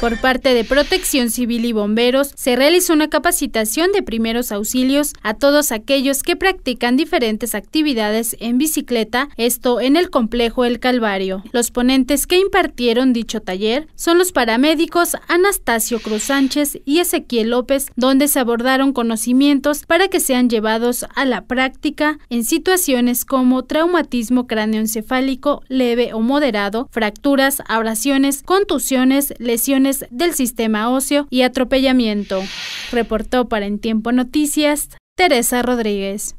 Por parte de Protección Civil y Bomberos, se realizó una capacitación de primeros auxilios a todos aquellos que practican diferentes actividades en bicicleta, esto en el complejo El Calvario. Los ponentes que impartieron dicho taller son los paramédicos Anastasio Cruz Sánchez y Ezequiel López, donde se abordaron conocimientos para que sean llevados a la práctica en situaciones como traumatismo cráneoencefálico leve o moderado, fracturas, abrasiones, contusiones, lesiones del sistema óseo y atropellamiento. Reportó para En Tiempo Noticias Teresa Rodríguez.